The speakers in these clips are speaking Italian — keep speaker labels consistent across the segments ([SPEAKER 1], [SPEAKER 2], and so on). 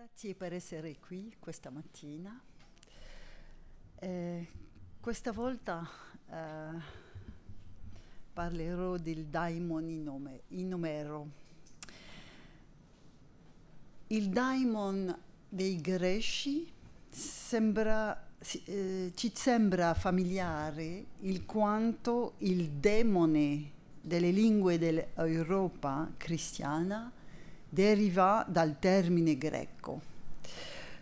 [SPEAKER 1] Grazie per essere qui questa mattina. Eh, questa volta eh, parlerò del daimon in, nome, in numero. Il daimon dei greci sembra, eh, ci sembra familiare il quanto il demone delle lingue dell'Europa cristiana deriva dal termine greco.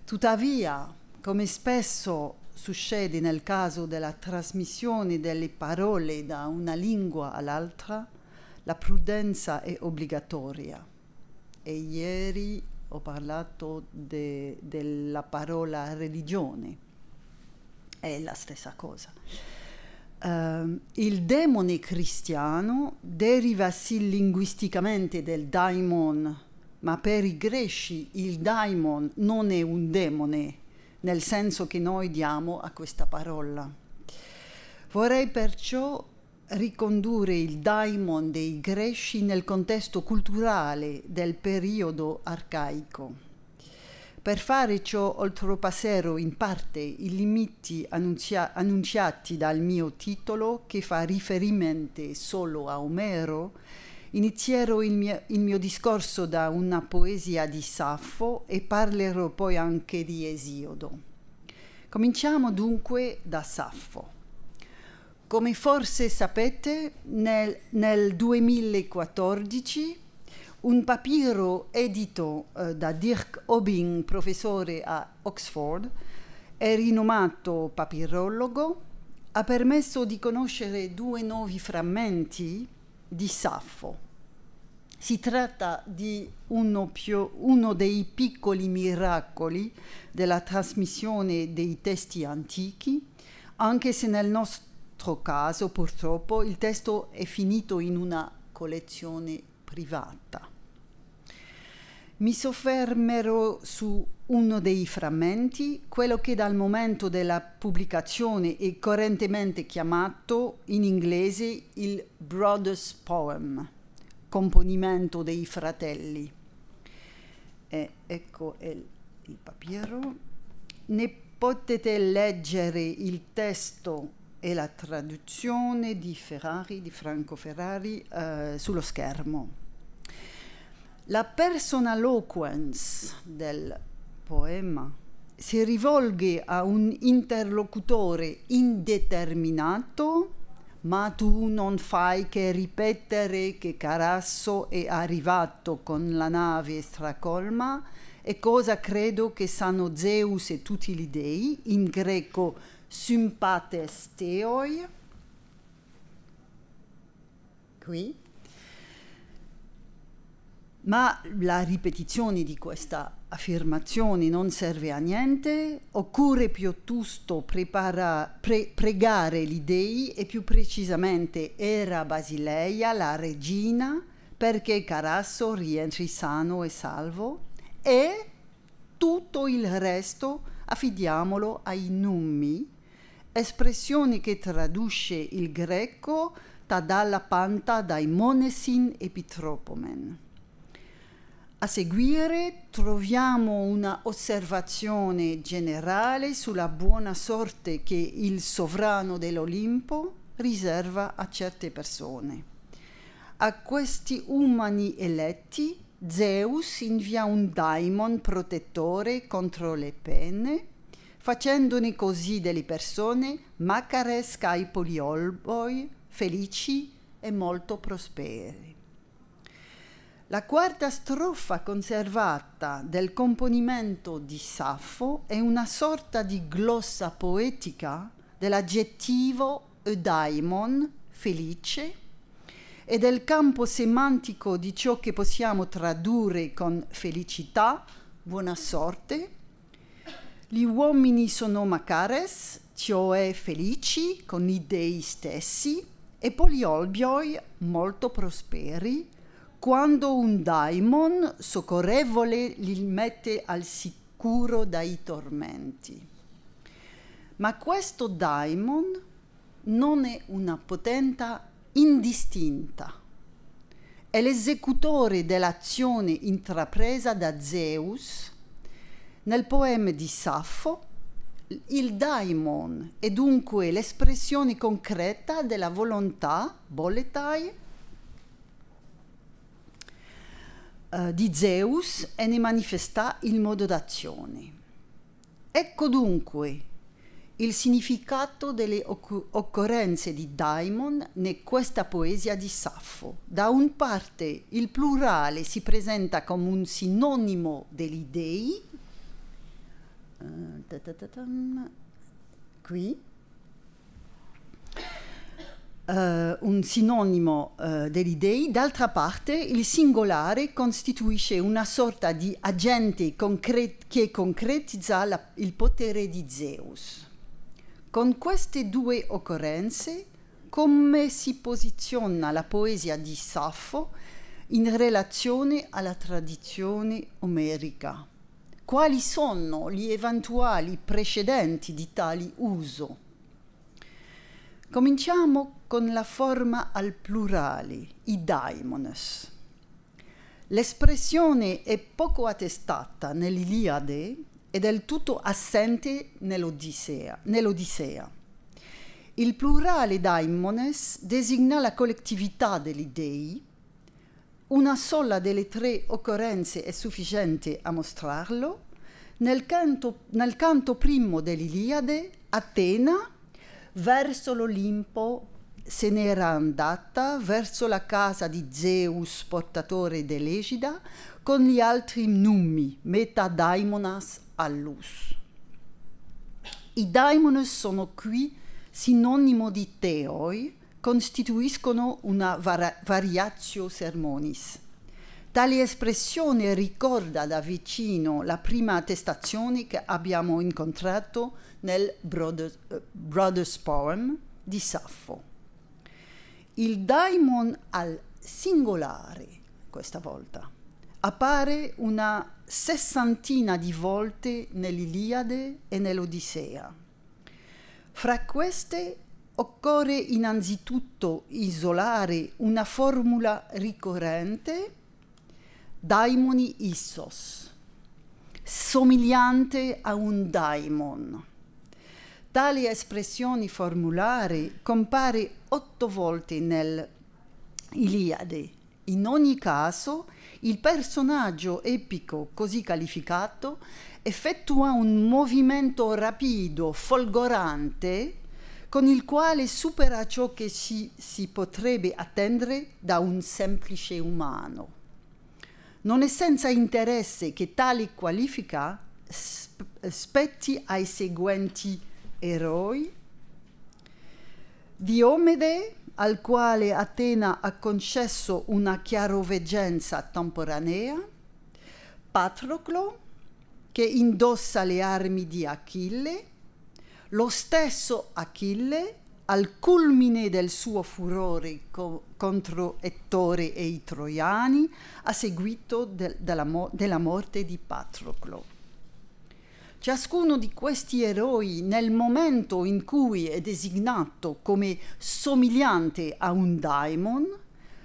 [SPEAKER 1] Tuttavia, come spesso succede nel caso della trasmissione delle parole da una lingua all'altra, la prudenza è obbligatoria. E ieri ho parlato de, della parola religione, è la stessa cosa. Uh, il demone cristiano deriva sì linguisticamente del daimon ma per i greci il daimon non è un demone, nel senso che noi diamo a questa parola. Vorrei perciò ricondurre il daimon dei greci nel contesto culturale del periodo arcaico. Per fare ciò oltrepasserò in parte i limiti annunzia- annunciati dal mio titolo che fa riferimento solo a Omero, Inizierò il mio, il mio discorso da una poesia di Saffo e parlerò poi anche di Esiodo. Cominciamo dunque da Saffo. Come forse sapete, nel, nel 2014 un papiro edito eh, da Dirk Obing, professore a Oxford, e rinomato papirologo, ha permesso di conoscere due nuovi frammenti di Saffo. Si tratta di uno, più, uno, dei piccoli miracoli della trasmissione dei testi antichi, anche se nel nostro caso purtroppo il testo è finito in una collezione privata mi soffermerò su uno dei frammenti, quello che dal momento della pubblicazione è correntemente chiamato in inglese il Brothers Poem, componimento dei fratelli. E ecco il, il papiro. Ne potete leggere il testo e la traduzione di Ferrari, di Franco Ferrari, eh, sullo schermo. La personaloquence del poema si rivolge a un interlocutore indeterminato, ma tu non fai che ripetere che Carasso è arrivato con la nave stracolma e cosa credo che sanno Zeus e tutti gli dei, in greco sympates theoi. Qui ma la ripetizione di questa affermazione non serve a niente, occorre piuttosto prepara, pre, pregare gli dei e più precisamente era Basileia la regina perché Carasso rientri sano e salvo e tutto il resto affidiamolo ai nummi, espressione che traduce il greco ta dalla panta dai monesin epitropomen. A seguire troviamo una osservazione generale sulla buona sorte che il sovrano dell'Olimpo riserva a certe persone. A questi umani eletti Zeus invia un daimon protettore contro le pene, facendone così delle persone macaresca e poliolboi, felici e molto prosperi. La quarta strofa conservata del componimento di Saffo è una sorta di glossa poetica dell'aggettivo eudaimon, felice, e del campo semantico di ciò che possiamo tradurre con felicità, buona sorte. Gli uomini sono macares, cioè felici con i dei stessi, e poliolbioi molto prosperi, quando un daimon soccorrevole li mette al sicuro dai tormenti. Ma questo daimon non è una potenza indistinta, è l'esecutore dell'azione intrapresa da Zeus. Nel poema di Saffo, il daimon è dunque l'espressione concreta della volontà, boletai, Eh, di Zeus e ne manifestà il modo d'azione. Ecco dunque il significato delle occorrenze di Daimon in questa poesia di Saffo. Da un parte il plurale si presenta come un sinonimo degli dei, eh, qui, eh, un sinonimo eh, degli dei, d'altra parte il singolare costituisce una sorta di agente concret che concretizza la, il potere di Zeus. Con queste due occorrenze, come si posiziona la poesia di Saffo in relazione alla tradizione omerica? Quali sono gli eventuali precedenti di tali uso? Cominciamo con la forma al plurale, i daimones. L'espressione è poco attestata nell'Iliade e del tutto assente nell'Odissea. nell'Odissea. Il plurale daimones designa la collettività degli dei. Una sola delle tre occorrenze è sufficiente a mostrarlo. Nel canto, nel canto primo dell'Iliade, Atena verso l'Olimpo se n'era andata verso la casa di Zeus, portatore dell'egida, con gli altri numi, nummi, metadaimonas allus. I daimones sono qui sinonimo di teoi, costituiscono una var- variatio sermonis. Tale espressione ricorda da vicino la prima attestazione che abbiamo incontrato nel Brothers, uh, Brothers Poem di Saffo. Il daimon al singolare, questa volta, appare una sessantina di volte nell'Iliade e nell'Odissea. Fra queste occorre innanzitutto isolare una formula ricorrente, daimoni issos, somigliante a un daimon Tali espressioni formulari compare otto volte nell'Iliade. In ogni caso, il personaggio epico così qualificato effettua un movimento rapido, folgorante, con il quale supera ciò che ci si potrebbe attendere da un semplice umano. Non è senza interesse che tale qualifica spetti ai seguenti eroi, Diomede, al quale Atena ha concesso una chiaroveggenza temporanea, Patroclo, che indossa le armi di Achille, lo stesso Achille, al culmine del suo furore co contro Ettore e i troiani, a seguito de della, mo della morte di Patroclo. Ciascuno di questi eroi, nel momento in cui è designato come somigliante a un daimon,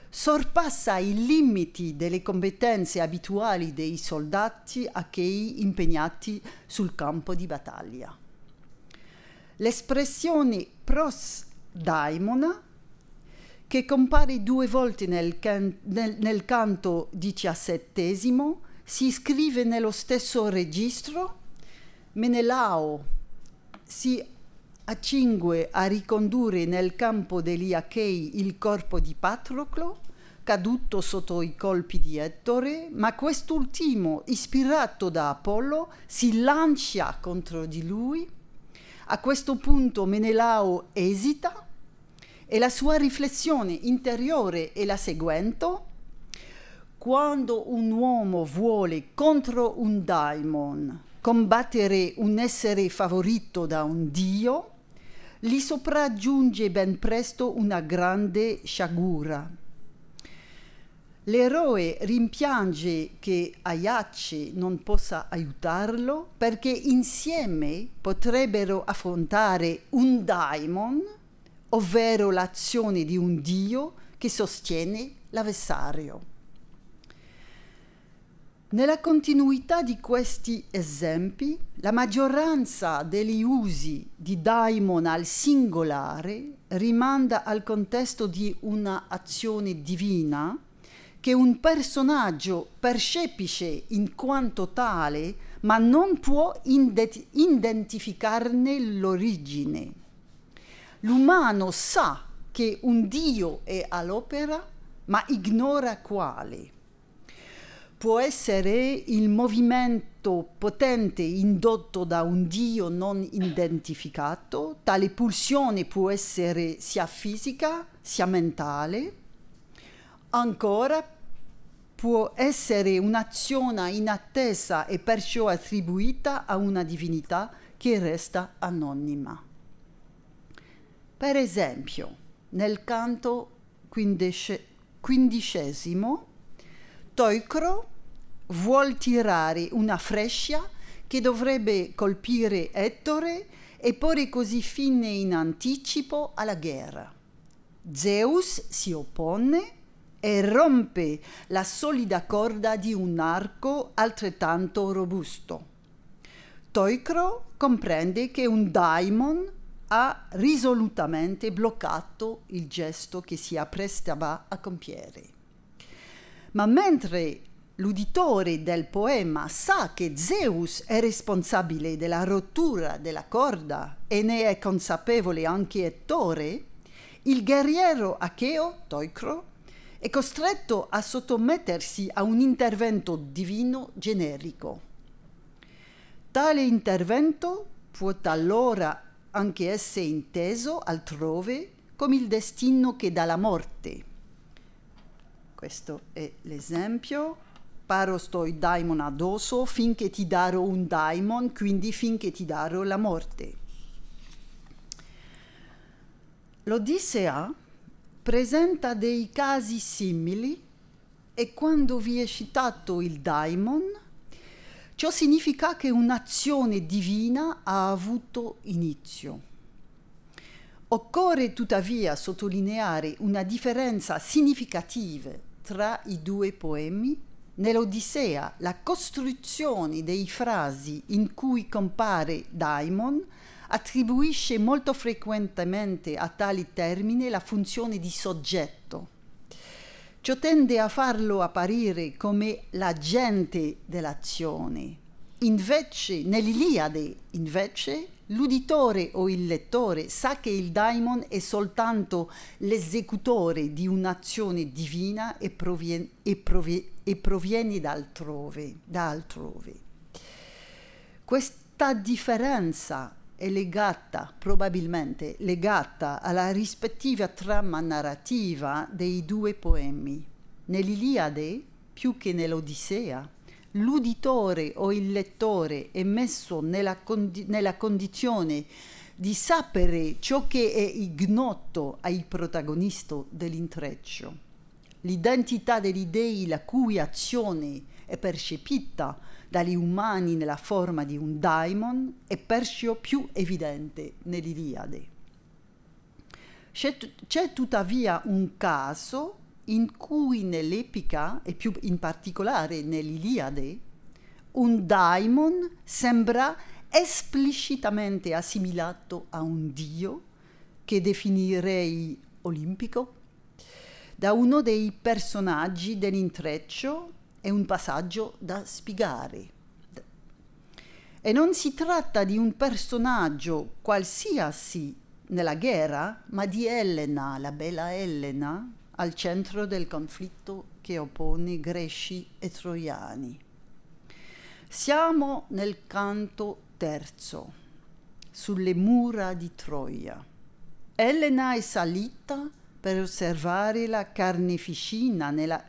[SPEAKER 1] sorpassa i limiti delle competenze abituali dei soldati achei impegnati sul campo di battaglia. L'espressione pros daimona, che compare due volte nel, can nel, nel canto diciassettesimo, si iscrive nello stesso registro Menelao si accingue a ricondurre nel campo degli Achei il corpo di Patroclo, caduto sotto i colpi di Ettore, ma quest'ultimo, ispirato da Apollo, si lancia contro di lui. A questo punto Menelao esita e la sua riflessione interiore è la seguente. Quando un uomo vuole contro un daimon combattere un essere favorito da un dio, gli sopraggiunge ben presto una grande sciagura. L'eroe rimpiange che Ayace non possa aiutarlo perché insieme potrebbero affrontare un daimon, ovvero l'azione di un dio che sostiene l'avversario. Nella continuità di questi esempi, la maggioranza degli usi di daimon al singolare rimanda al contesto di una azione divina che un personaggio percepisce in quanto tale, ma non può identificarne l'origine. L'umano sa che un Dio è all'opera, ma ignora quale può essere il movimento potente indotto da un Dio non identificato, tale pulsione può essere sia fisica sia mentale, ancora può essere un'azione inattesa e perciò attribuita a una divinità che resta anonima. Per esempio, nel canto quindicesimo, Teucro vuol tirare una freccia che dovrebbe colpire Ettore e porre così fine in anticipo alla guerra. Zeus si oppone e rompe la solida corda di un arco altrettanto robusto. Teucro comprende che un daimon ha risolutamente bloccato il gesto che si apprestava a compiere ma mentre l'uditore del poema sa che Zeus è responsabile della rottura della corda e ne è consapevole anche Ettore, il guerriero acheo, Teucro, è costretto a sottomettersi a un intervento divino generico. Tale intervento può talora anche essere inteso altrove come il destino che dà la morte questo è l'esempio. Paro sto daimon addosso finché ti darò un daimon, quindi finché ti darò la morte. L'Odissea presenta dei casi simili e quando vi è citato il daimon, ciò significa che un'azione divina ha avuto inizio. Occorre tuttavia sottolineare una differenza significativa tra i due poemi? Nell'Odissea la costruzione dei frasi in cui compare daimon attribuisce molto frequentemente a tali termini la funzione di soggetto. Ciò tende a farlo apparire come l'agente dell'azione. Invece, nell'Iliade, invece, l'uditore o il lettore sa che il daimon è soltanto l'esecutore di un'azione divina e proviene, e proviene, e proviene da, altrove, da altrove. Questa differenza è legata, probabilmente legata alla rispettiva trama narrativa dei due poemi. Nell'Iliade, più che nell'Odissea, l'uditore o il lettore è messo nella, condi- nella condizione di sapere ciò che è ignoto ai protagonisti dell'intreccio. L'identità degli dei la cui azione è percepita dagli umani nella forma di un daimon è perciò più evidente nell'Iliade. C'è, c'è tuttavia un caso in cui nell'Epica, e più in particolare nell'Iliade, un daimon sembra esplicitamente assimilato a un dio che definirei olimpico. Da uno dei personaggi dell'intreccio è un passaggio da spiegare. E non si tratta di un personaggio qualsiasi nella guerra, ma di Elena, la bella Elena, al centro del conflitto che oppone greci e troiani. Siamo nel canto terzo, sulle mura di Troia. Elena è salita per osservare la carneficina nella,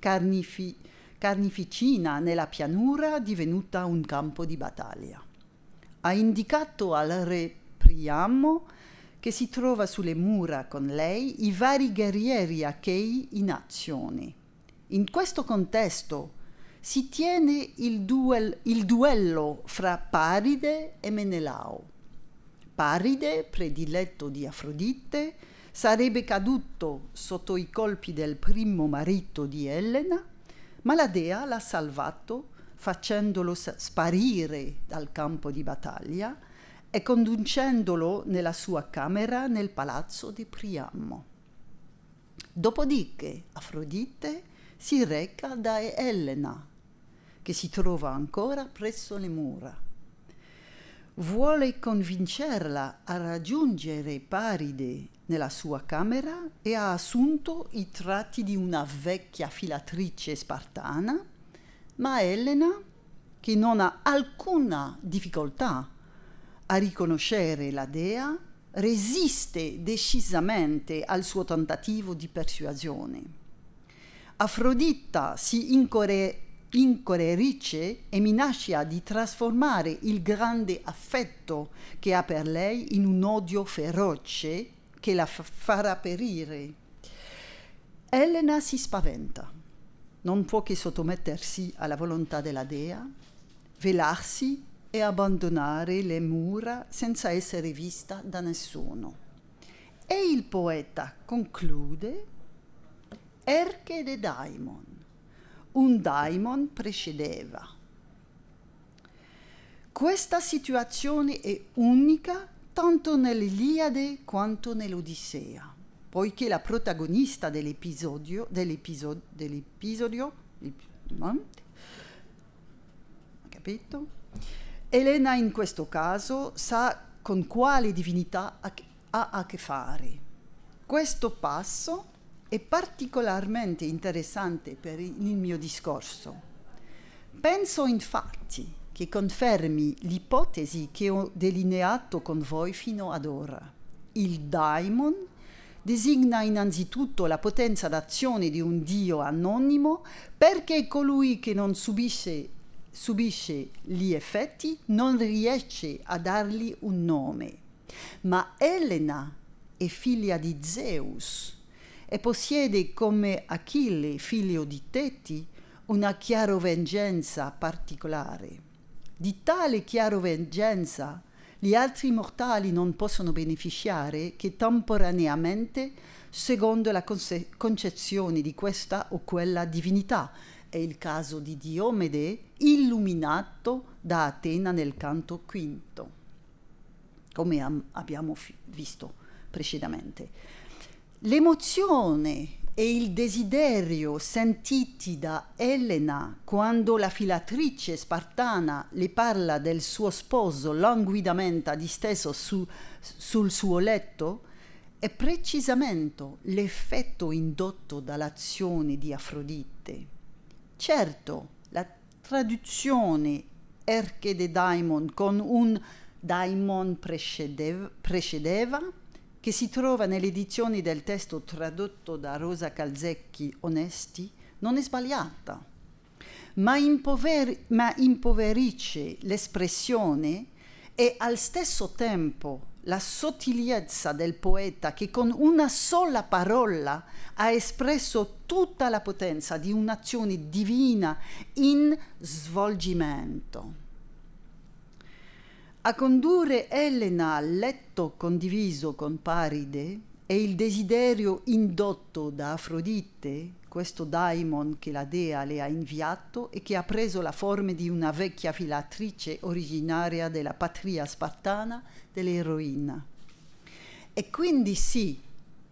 [SPEAKER 1] carnifi, carnificina nella pianura divenuta un campo di battaglia. Ha indicato al re Priamo che si trova sulle mura con lei i vari guerrieri achei in azione. In questo contesto si tiene il, duel, il duello fra Paride e Menelao. Paride, prediletto di Afrodite, sarebbe caduto sotto i colpi del primo marito di Elena, ma la dea l'ha salvato facendolo sparire dal campo di battaglia e conducendolo nella sua camera nel palazzo di Priamo. Dopodiché Afrodite si reca da Elena, che si trova ancora presso le mura. Vuole convincerla a raggiungere Paride nella sua camera e ha assunto i tratti di una vecchia filatrice spartana, ma Elena, che non ha alcuna difficoltà a riconoscere la dea, resiste decisamente al suo tentativo di persuasione. Afrodita si incore, incorerice e minaccia di trasformare il grande affetto che ha per lei in un odio feroce che la f- farà perire. Elena si spaventa, non può che sottomettersi alla volontà della dea, velarsi e abbandonare le mura senza essere vista da nessuno. E il poeta conclude Erche de daimon. Un daimon precedeva. Questa situazione è unica tanto nell'Iliade quanto nell'Odissea, poiché la protagonista dell'episodio, dell'episodio, dell'episodio, capito? Elena in questo caso sa con quale divinità ha a che fare. Questo passo è particolarmente interessante per il mio discorso. Penso infatti che confermi l'ipotesi che ho delineato con voi fino ad ora. Il daimon designa innanzitutto la potenza d'azione di un dio anonimo perché è colui che non subisce subisce gli effetti, non riesce a dargli un nome. Ma Elena è figlia di Zeus e possiede come Achille, figlio di Teti, una chiarovengenza particolare. Di tale chiarovengenza gli altri mortali non possono beneficiare che temporaneamente secondo la conce- concezione di questa o quella divinità. È il caso di Diomede illuminato da Atena nel canto quinto, come am- abbiamo fi- visto precedentemente. L'emozione e il desiderio sentiti da Elena quando la filatrice spartana le parla del suo sposo languidamente disteso su, sul suo letto è precisamente l'effetto indotto dall'azione di Afrodite. Certo, traduzione Erche de Daimon con un daimon precedeva, precedeva che si trova nelle edizioni del testo tradotto da Rosa Calzecchi Onesti, non è sbagliata, ma, impover- ma impoverisce l'espressione e al stesso tempo la sottigliezza del poeta che con una sola parola ha espresso tutta la potenza di un'azione divina in svolgimento. A condurre Elena al letto condiviso con Paride e il desiderio indotto da Afrodite questo daimon che la dea le ha inviato e che ha preso la forma di una vecchia filatrice originaria della patria spartana dell'eroina. E quindi sì,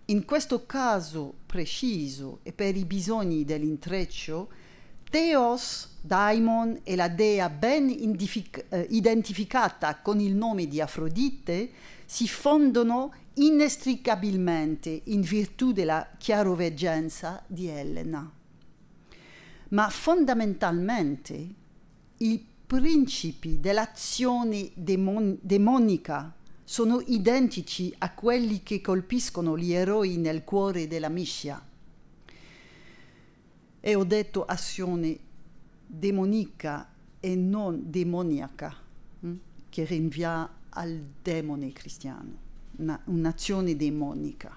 [SPEAKER 1] in questo caso preciso e per i bisogni dell'intreccio, Teos, Daimon e la dea ben eh, identificata con il nome di Afrodite si fondono inestricabilmente in virtù della chiaroveggenza di Elena. Ma fondamentalmente i principi dell'azione demon- demonica sono identici a quelli che colpiscono gli eroi nel cuore della miscia. E ho detto azione demonica e non demoniaca, hm, che rinvia al demone cristiano un'azione demonica.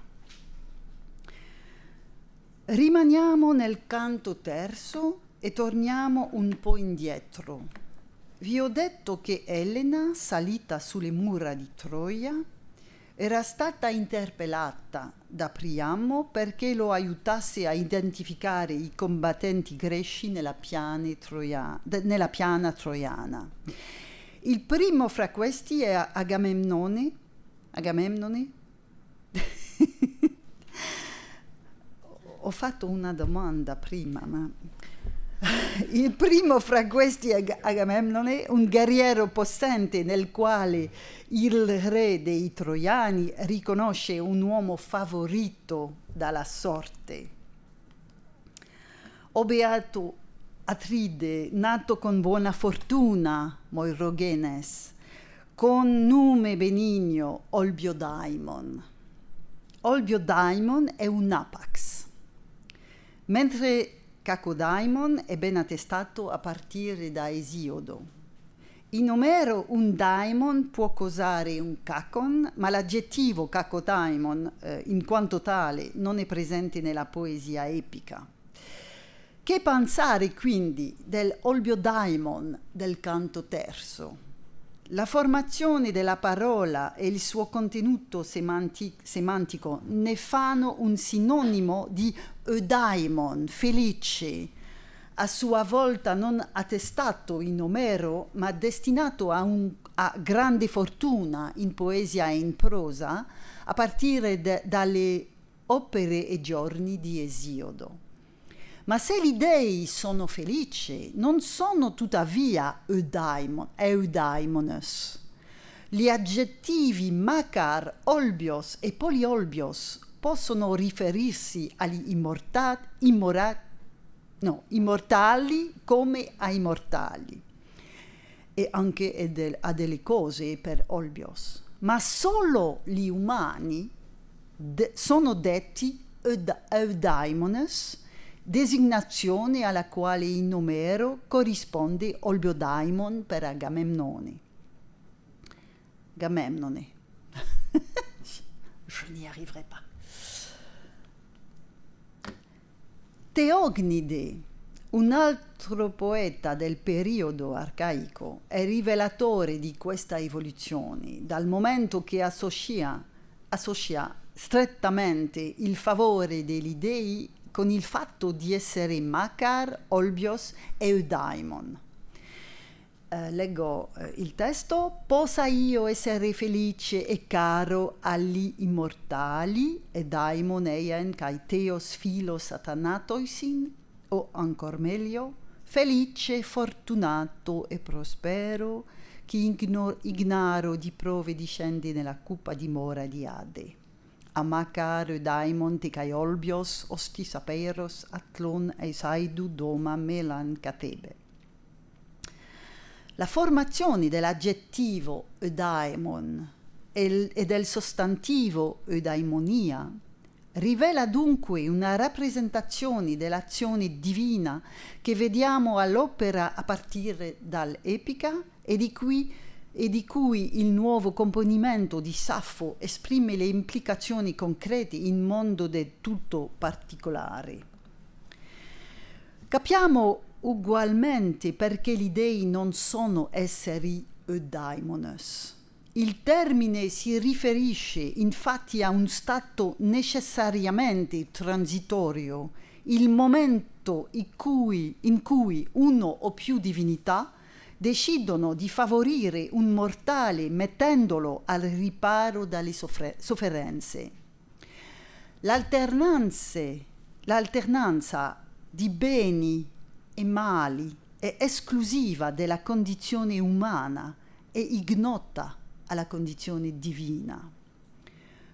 [SPEAKER 1] Rimaniamo nel canto terzo e torniamo un po' indietro. Vi ho detto che Elena, salita sulle mura di Troia, era stata interpellata da Priamo perché lo aiutasse a identificare i combattenti greci nella, troia, nella piana troiana. Il primo fra questi è Agamennone, Agamemnone, ho fatto una domanda prima, ma il primo fra questi è Agamemnone, un guerriero possente nel quale il re dei troiani riconosce un uomo favorito dalla sorte. O beato Atride, nato con buona fortuna, Moirogenes, con nome benigno Olbio Daimon. Olbio Daimon è un apax, mentre Cacodaimon è ben attestato a partire da Esiodo. In Omero un daimon può causare un cacon, ma l'aggettivo cacodaimon eh, in quanto tale non è presente nella poesia epica. Che pensare quindi del olbiodaimon del canto terzo? La formazione della parola e il suo contenuto semanti semantico ne fanno un sinonimo di eudaimon, felice, a sua volta non attestato in Omero, ma destinato a, un, a grande fortuna in poesia e in prosa, a partire dalle opere e giorni di Esiodo. Ma se gli dèi sono felici, non sono tuttavia eudaimon, eudaimones. Gli aggettivi macar, olbios e poliolbios possono riferirsi agli immortat, immorat, no, immortali come ai mortali e anche a delle cose per olbios. Ma solo gli umani de, sono detti eudaimones designazione alla quale in Omero corrisponde Olbio Daimon per Agamemnone. Agamemnone. Je n'y arriverai pas. Teognide, un altro poeta del periodo arcaico, è rivelatore di questa evoluzione, dal momento che associa, associa strettamente il favore degli dei con il fatto di essere Makar, Olbios e Eudaimon. Eh, leggo eh, il testo, possa io essere felice e caro agli immortali, e daimon eien kai teos filos satanatoisin, o ancor meglio, felice, fortunato e prospero, chi ignaro di prove discendi nella cupa dimora di Ade amaca rudaimon ticai olbios, ostis aperos, atlon esaidu doma melan catebe. La formazione dell'aggettivo eudaimon e del sostantivo eudaimonia rivela dunque una rappresentazione dell'azione divina che vediamo all'opera a partire dall'epica e di cui e di cui il nuovo componimento di Saffo esprime le implicazioni concrete in mondo del tutto particolare. Capiamo ugualmente perché gli dei non sono esseri eudaimonos. Il termine si riferisce infatti a un stato necessariamente transitorio, il momento in cui, in cui uno o più divinità decidono di favorire un mortale mettendolo al riparo dalle sofferenze. l'alternanza di beni e mali è esclusiva della condizione umana e ignota alla condizione divina.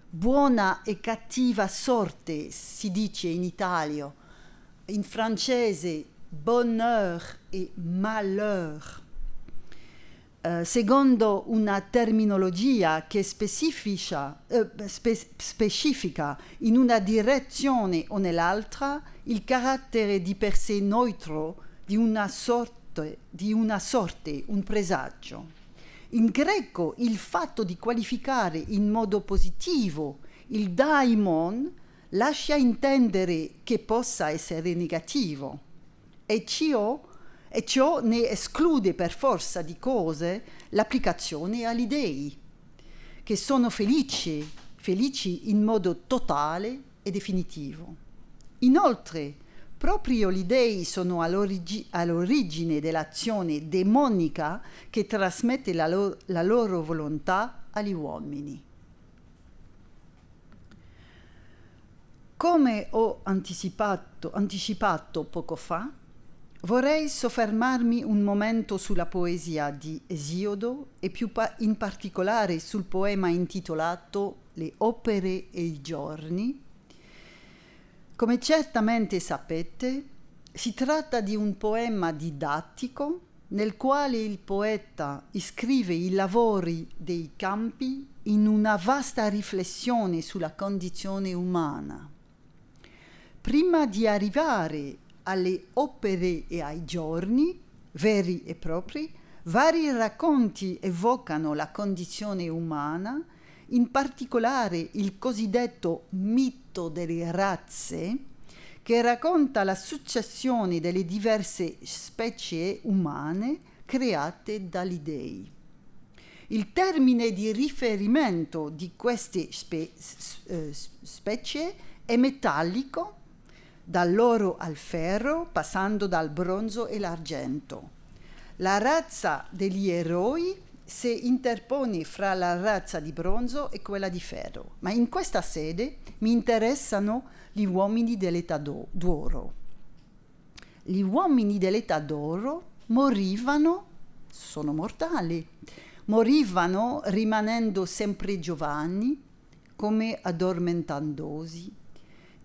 [SPEAKER 1] Buona e cattiva sorte, si dice in italiano, in francese bonheur e malheur. Eh, secondo una terminologia che specifica, eh, spe specifica in una direzione o nell'altra il carattere di per sé neutro di una sorte, di una sorte un presagio. In greco il fatto di qualificare in modo positivo il daimon lascia intendere che possa essere negativo e ciò e ciò ne esclude per forza di cose l'applicazione agli dei, che sono felici, felici in modo totale e definitivo. Inoltre, proprio gli dei sono all'orig- all'origine dell'azione demonica che trasmette la, lo- la loro volontà agli uomini. Come ho anticipato, anticipato poco fa, Vorrei soffermarmi un momento sulla poesia di Esiodo e più pa in particolare sul poema intitolato Le opere e i giorni. Come certamente sapete, si tratta di un poema didattico nel quale il poeta iscrive i lavori dei campi in una vasta riflessione sulla condizione umana. Prima di arrivare alle opere e ai giorni, veri e propri, vari racconti evocano la condizione umana, in particolare il cosiddetto mito delle razze, che racconta la successione delle diverse specie umane create dagli dei. Il termine di riferimento di queste spe- eh, specie è metallico dall'oro al ferro, passando dal bronzo e l'argento. La razza degli eroi si interpone fra la razza di bronzo e quella di ferro, ma in questa sede mi interessano gli uomini dell'età d'oro. Gli uomini dell'età d'oro morivano, sono mortali, morivano rimanendo sempre giovani, come addormentandosi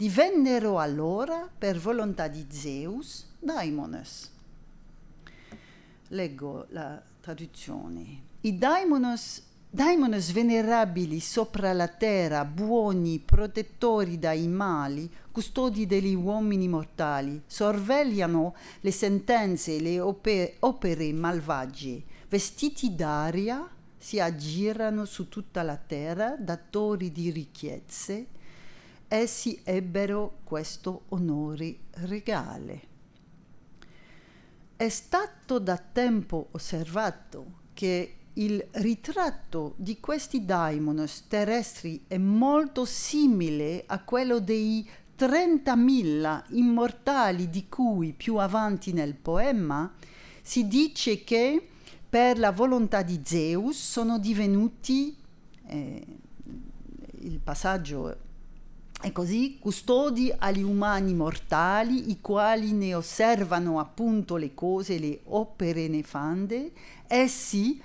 [SPEAKER 1] divennero allora, per volontà di Zeus, daimones. Leggo la traduzione. I daimonos, daimonos venerabili sopra la terra, buoni, protettori dai mali, custodi degli uomini mortali, sorvegliano le sentenze e le opere, opere malvagie, vestiti d'aria si aggirano su tutta la terra, datori di ricchezze, essi ebbero questo onore regale. È stato da tempo osservato che il ritratto di questi daimonos terrestri è molto simile a quello dei 30.000 immortali di cui più avanti nel poema si dice che per la volontà di Zeus sono divenuti, eh, il passaggio e così custodi agli umani mortali, i quali ne osservano appunto le cose, le opere nefande, essi,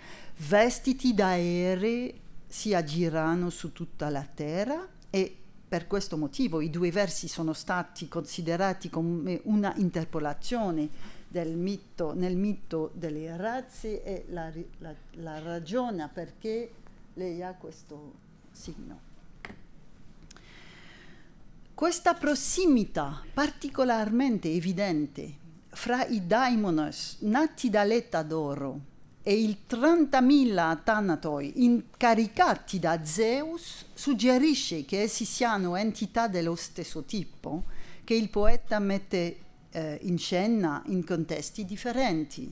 [SPEAKER 1] vestiti d'aeree, si aggirano su tutta la terra e per questo motivo i due versi sono stati considerati come una interpolazione mito, nel mito delle razze e la, la, la ragione perché lei ha questo signo. Questa prossimità particolarmente evidente fra i daimonos nati dall'età d'oro e i 30.000 Thanatoi incaricati da Zeus suggerisce che essi siano entità dello stesso tipo che il poeta mette eh, in scena in contesti differenti.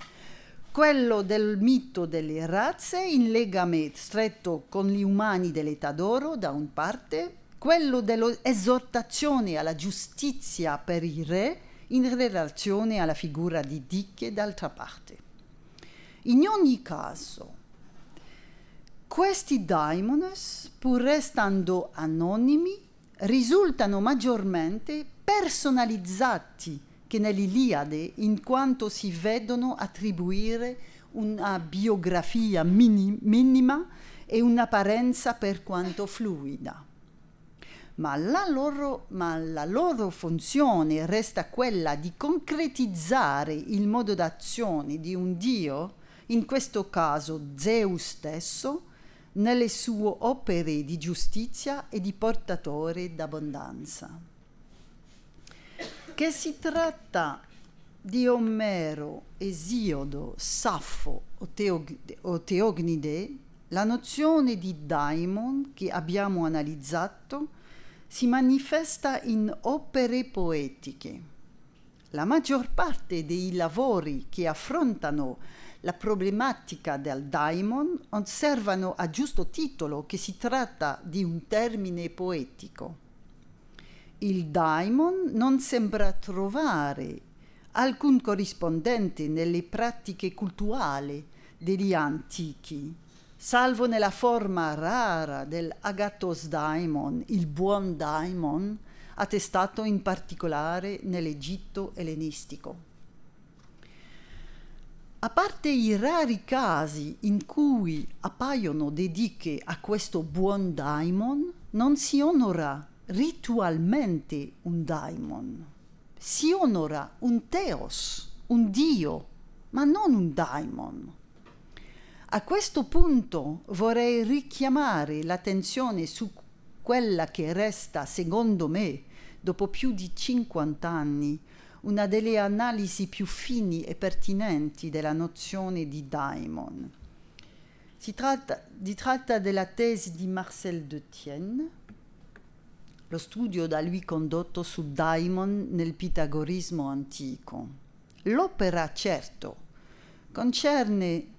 [SPEAKER 1] Quello del mito delle razze in legame stretto con gli umani dell'età d'oro da un parte quello delle esortazioni alla giustizia per il re in relazione alla figura di Dicche d'altra parte. In ogni caso, questi daimones, pur restando anonimi, risultano maggiormente personalizzati che nell'Iliade in quanto si vedono attribuire una biografia minima e un'apparenza per quanto fluida ma la, loro, ma la loro funzione resta quella di concretizzare il modo d'azione di un Dio, in questo caso Zeus stesso, nelle sue opere di giustizia e di portatore d'abbondanza. Che si tratta di Omero, Esiodo, Saffo o, Teog- o Teognide, la nozione di daimon che abbiamo analizzato si manifesta in opere poetiche. La maggior parte dei lavori che affrontano la problematica del daimon osservano a giusto titolo che si tratta di un termine poetico. Il daimon non sembra trovare alcun corrispondente nelle pratiche culturali degli antichi salvo nella forma rara dell'Agathos Daimon, il buon Daimon, attestato in particolare nell'Egitto ellenistico. A parte i rari casi in cui appaiono dediche a questo buon daimon, non si onora ritualmente un daimon. Si onora un teos, un dio, ma non un daimon. A questo punto vorrei richiamare l'attenzione su quella che resta, secondo me, dopo più di 50 anni, una delle analisi più fini e pertinenti della nozione di daimon. Si tratta, si tratta della tesi di Marcel Detienne, lo studio da lui condotto su daimon nel pitagorismo antico. L'opera, certo, concerne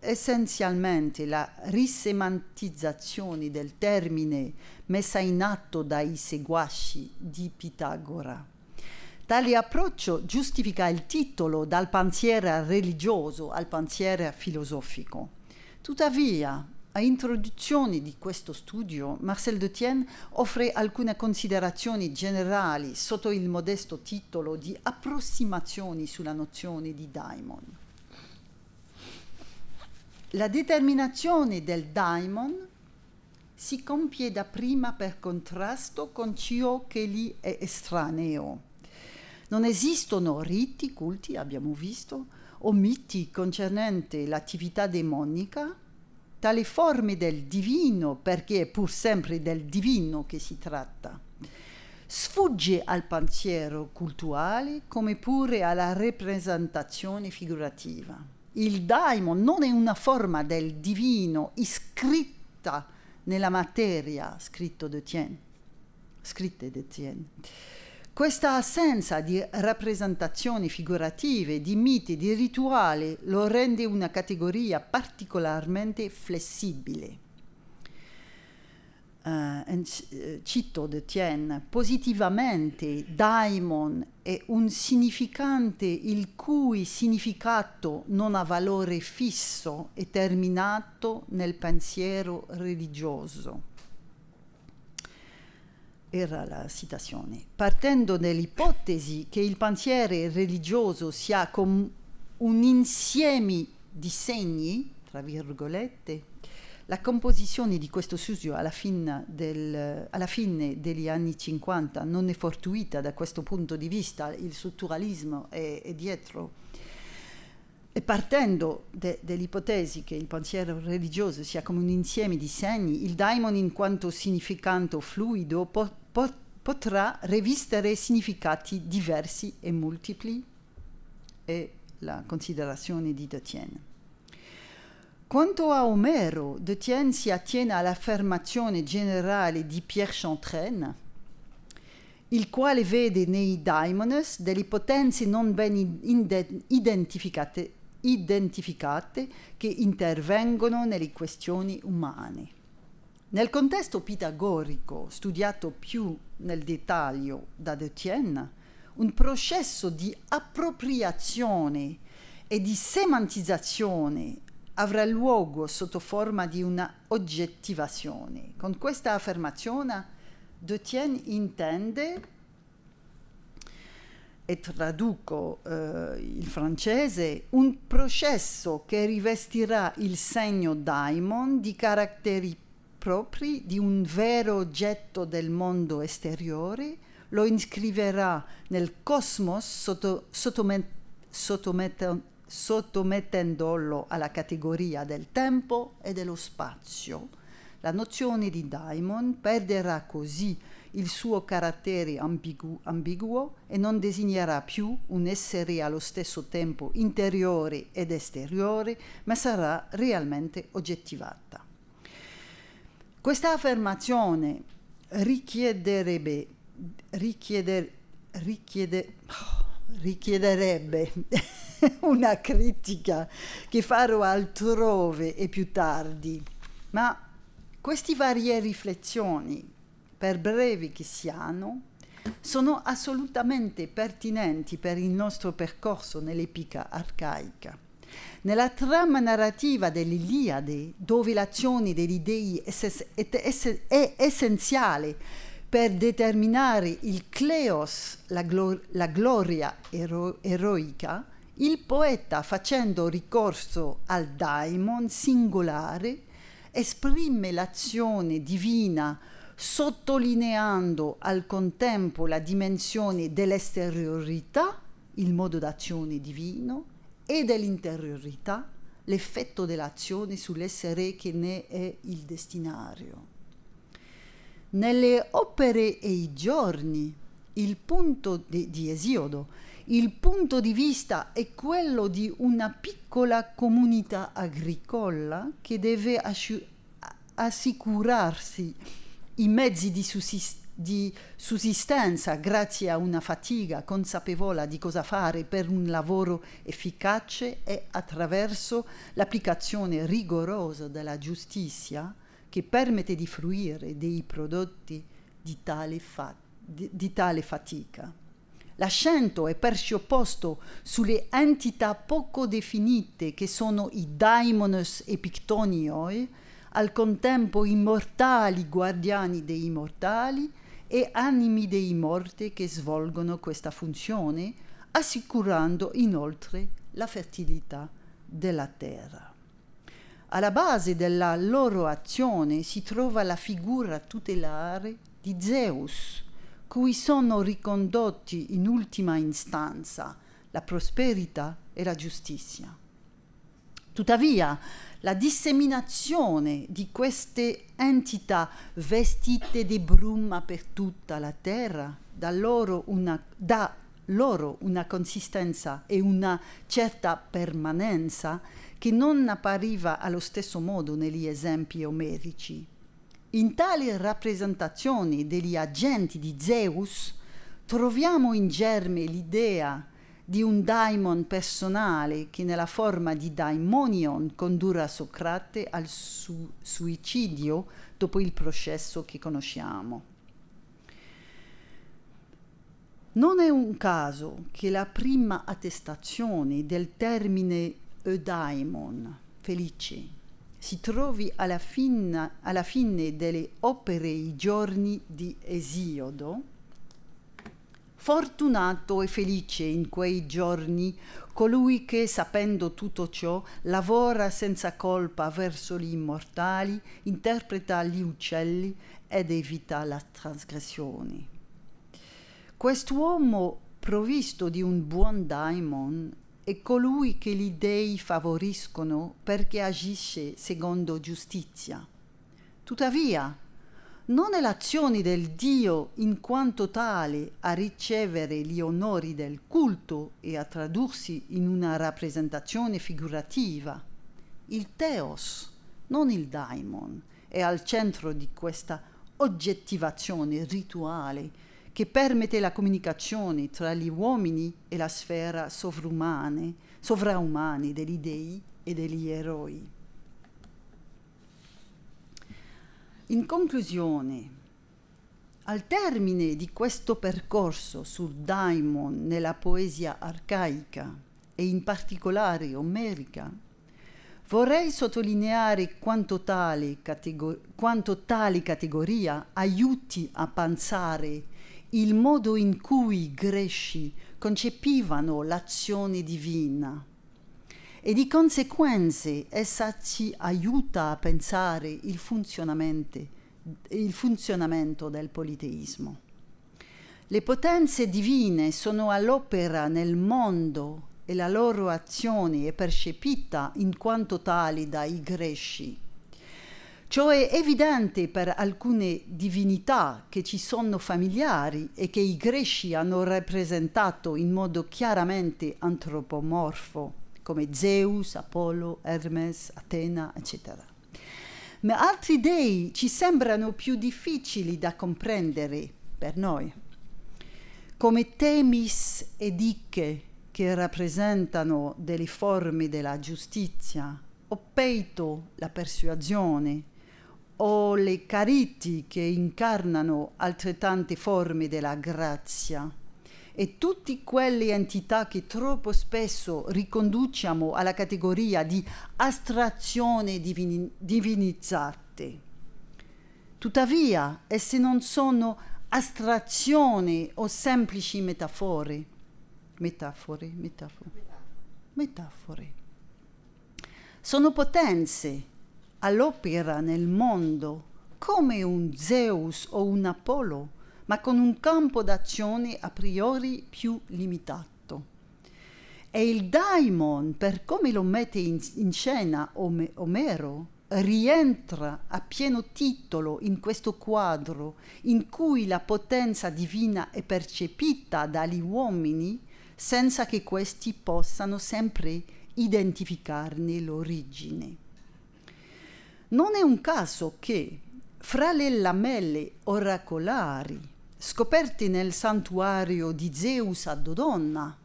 [SPEAKER 1] essenzialmente la risemantizzazione del termine messa in atto dai seguaci di Pitagora. Tale approccio giustifica il titolo dal pensiero religioso al pensiero filosofico. Tuttavia, a introduzione di questo studio, Marcel Detienne offre alcune considerazioni generali sotto il modesto titolo di approssimazioni sulla nozione di daimon. La determinazione del daimon si compie dapprima per contrasto con ciò che gli è estraneo. Non esistono riti, culti, abbiamo visto, o miti concernenti l'attività demonica, tale forme del divino, perché è pur sempre del divino che si tratta. Sfugge al pensiero cultuale come pure alla rappresentazione figurativa il daimon non è una forma del divino iscritta nella materia, scritto Etienne, scritte Etienne. Questa assenza di rappresentazioni figurative, di miti, di rituali lo rende una categoria particolarmente flessibile. Eh, eh, cito de Tien, positivamente daimon è un significante il cui significato non ha valore fisso e terminato nel pensiero religioso era la citazione, partendo dall'ipotesi che il pensiero religioso sia un insieme di segni, tra virgolette, la composizione di questo studio alla fine, del, alla fine, degli anni 50 non è fortuita da questo punto di vista, il strutturalismo è, è dietro. E partendo de, dell'ipotesi che il pensiero religioso sia come un insieme di segni, il daimon in quanto significante fluido po, po, potrà rivistere significati diversi e multipli. è la considerazione di Detienne. Quanto a Omero, De Tien si attiene all'affermazione generale di Pierre Chantraine, il quale vede nei daimones delle potenze non ben identificate, identificate che intervengono nelle questioni umane. Nel contesto pitagorico, studiato più nel dettaglio da De Tien, un processo di appropriazione e di semantizzazione avrà luogo sotto forma di una oggettivazione. Con questa affermazione Dutien intende, e traduco eh, il francese, un processo che rivestirà il segno daimon di caratteri propri di un vero oggetto del mondo esteriore, lo inscriverà nel cosmos sotto, sottomet- sottomet- sottomettendolo alla categoria del tempo e dello spazio. La nozione di daimon perderà così il suo carattere ambigu ambiguo e non designerà più un essere allo stesso tempo interiore ed esteriore, ma sarà realmente oggettivata. Questa affermazione richiederebbe, richieder, richiede, richiederebbe una critica che farò altrove e più tardi, ma queste varie riflessioni, per brevi che siano, sono assolutamente pertinenti per il nostro percorso nell'epica arcaica. Nella trama narrativa dell'Iliade, dove l'azione degli dei è essenziale per determinare il cleos, la, glor- la gloria ero- eroica, il poeta, facendo ricorso al daimon singolare, esprime l'azione divina sottolineando al contempo la dimensione dell'esteriorità, il modo d'azione divino, e dell'interiorità, l'effetto dell'azione sull'essere che ne è il destinario. Nelle opere e i giorni, il punto di, di Esiodo il punto di vista è quello di una piccola comunità agricola che deve assicurarsi i mezzi di, sussist- di sussistenza grazie a una fatica consapevole di cosa fare per un lavoro efficace e attraverso l'applicazione rigorosa della giustizia che permette di fruire dei prodotti di tale, fa- di, di tale fatica. L'accento è perciò posto sulle entità poco definite che sono i daimones epictonioi, al contempo immortali guardiani dei mortali e animi dei morti che svolgono questa funzione, assicurando inoltre la fertilità della terra. Alla base della loro azione si trova la figura tutelare di Zeus, cui sono ricondotti in ultima istanza la prosperità e la giustizia. Tuttavia, la disseminazione di queste entità vestite di bruma per tutta la terra dà loro una, dà loro una consistenza e una certa permanenza che non appariva allo stesso modo negli esempi omerici. In tali rappresentazioni degli agenti di Zeus troviamo in germe l'idea di un daimon personale che nella forma di daimonion condurrà Socrate al su suicidio dopo il processo che conosciamo. Non è un caso che la prima attestazione del termine eudaimon, felice, si trovi alla fine, alla fine delle opere I giorni di Esiodo, fortunato e felice in quei giorni colui che, sapendo tutto ciò, lavora senza colpa verso gli immortali, interpreta gli uccelli ed evita la trasgressione. Quest'uomo, provvisto di un buon daimon, è colui che gli dei favoriscono perché agisce secondo giustizia. Tuttavia, non è l'azione del Dio in quanto tale a ricevere gli onori del culto e a tradursi in una rappresentazione figurativa. Il Teos, non il Daimon, è al centro di questa oggettivazione rituale che permette la comunicazione tra gli uomini e la sfera sovraumane degli dei e degli eroi. In conclusione, al termine di questo percorso sul daimon nella poesia arcaica e in particolare omerica, vorrei sottolineare quanto tale, quanto tale categoria aiuti a pensare il modo in cui i greci concepivano l'azione divina e di conseguenza essa ci aiuta a pensare il funzionamento, il funzionamento del politeismo. Le potenze divine sono all'opera nel mondo e la loro azione è percepita in quanto tale dai greci Ciò è evidente per alcune divinità che ci sono familiari e che i greci hanno rappresentato in modo chiaramente antropomorfo, come Zeus, Apollo, Hermes, Atena, eccetera. Ma altri dei ci sembrano più difficili da comprendere per noi, come Temis e Dicche, che rappresentano delle forme della giustizia, o Peito, la persuasione, o le cariti che incarnano altrettante forme della grazia e tutte quelle entità che troppo spesso riconduciamo alla categoria di astrazione divini- divinizzate. Tuttavia, esse non sono astrazione o semplici metafore. Metafore, metafore. Metafore. Sono potenze all'opera nel mondo come un Zeus o un Apollo, ma con un campo d'azione a priori più limitato. E il daimon, per come lo mette in, in scena Om- Omero, rientra a pieno titolo in questo quadro in cui la potenza divina è percepita dagli uomini senza che questi possano sempre identificarne l'origine. Non è un caso che fra le lamelle oracolari scoperte nel santuario di Zeus a Dodonna,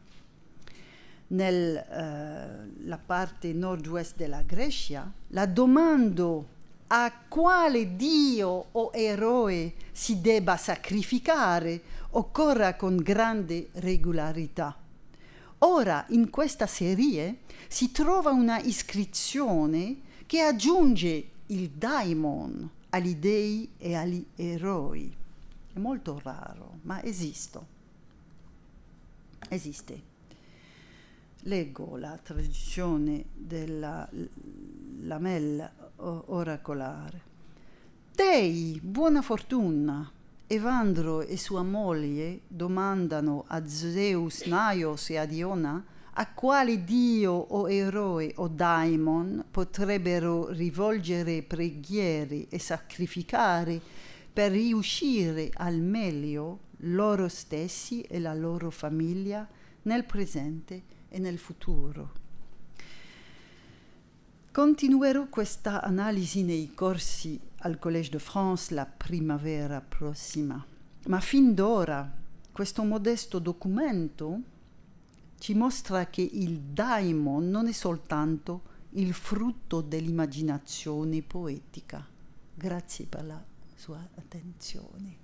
[SPEAKER 1] nella eh, parte nord-ovest della Grecia, la domanda a quale dio o eroe si debba sacrificare occorra con grande regolarità. Ora, in questa serie, si trova una iscrizione che aggiunge il daimon agli dei e agli eroi. È molto raro, ma esisto. Esiste. Leggo la tradizione della lamella oracolare. Dei, buona fortuna, Evandro e sua moglie domandano a Zeus Naios e a Diona a quale dio o eroe o daimon potrebbero rivolgere preghiere e sacrificare per riuscire al meglio loro stessi e la loro famiglia nel presente e nel futuro. Continuerò questa analisi nei corsi al Collège de France la primavera prossima, ma fin d'ora questo modesto documento ci mostra che il daimon non è soltanto il frutto dell'immaginazione poetica. Grazie per la sua attenzione.